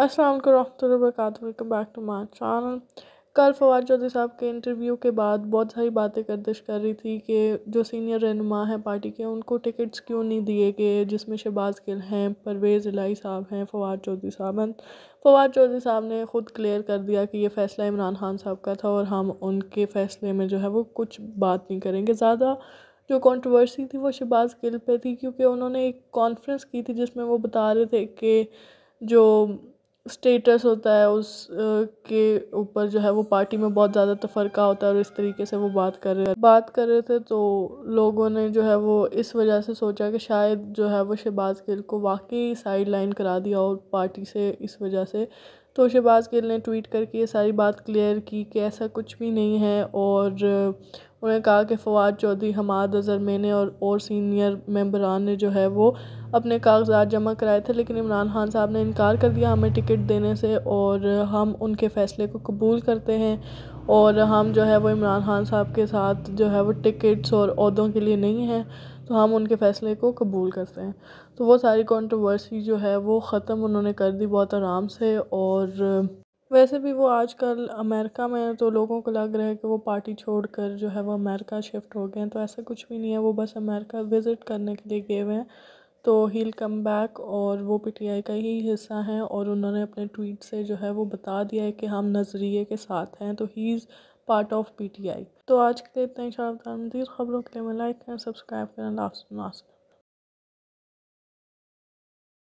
असलम वालेकुम welcome back to my channel कल फवाद चौधरी साहब के इंटरव्यू के बाद बहुत सारी बातें गर्दिश कर रही थी कि जो सीनियर रहनुमा हैं पार्टी के उनको टिकट्स क्यों नहीं दिए गए जिसमें शहबाज गिल हैं परवेज़ इलाई साहब हैं फवाद चौधरी साहब हैं फवाद चौधरी साहब ने ख़ुद क्लियर कर दिया कि ये फ़ैसला इमरान खान साहब का था और हम उनके फ़ैसले में जो है वो कुछ बात नहीं करेंगे ज़्यादा जो कॉन्ट्रोवर्सी थी वो शहबाज गिल पर थी क्योंकि उन्होंने एक कॉन्फ्रेंस की थी जिसमें वो बता रहे थे कि जो स्टेटस होता है उस के ऊपर जो है वो पार्टी में बहुत ज़्यादा तफरका तो होता है और इस तरीके से वो बात कर रहे बात कर रहे थे तो लोगों ने जो है वो इस वजह से सोचा कि शायद जो है वो शहबाज़ गिल को वाकई साइड लाइन करा दिया और पार्टी से इस वजह से तो शहबाज़ गिल ने ट्वीट करके ये सारी बात क्लियर की कि ऐसा कुछ भी नहीं है और उन्होंने कहा कि फवाद चौधरी हमाद अजहर मैंने और और सीनियर मेम्बरान ने जो है वो अपने कागजात जमा कराए थे लेकिन इमरान खान साहब ने इनकार कर दिया हमें टिकट देने से और हम उनके फ़ैसले को कबूल करते हैं और हम जो है वो इमरान खान साहब के साथ जो है वो टिकट्स और अहदों के लिए नहीं हैं तो हम उनके फ़ैसले को कबूल करते हैं तो वो सारी कंट्रोवर्सी जो है वो ख़त्म उन्होंने कर दी बहुत आराम से और वैसे भी वो आजकल अमेरिका में तो लोगों को लग रहा है कि वो पार्टी छोड़कर जो है वो अमेरिका शिफ्ट हो गए हैं तो ऐसा कुछ भी नहीं है वो बस अमेरिका विज़िट करने के लिए गए हुए हैं तो हील कम बैक और वो पीटीआई का ही हिस्सा हैं और उन्होंने अपने ट्वीट से जो है वो बता दिया है कि हम नज़रिए के साथ हैं तो he is part of PTI तो आज के लिए इतना ही शाह खबरों के लिए मैं लाइक करें सब्सक्राइब करें लास्ट नास्ट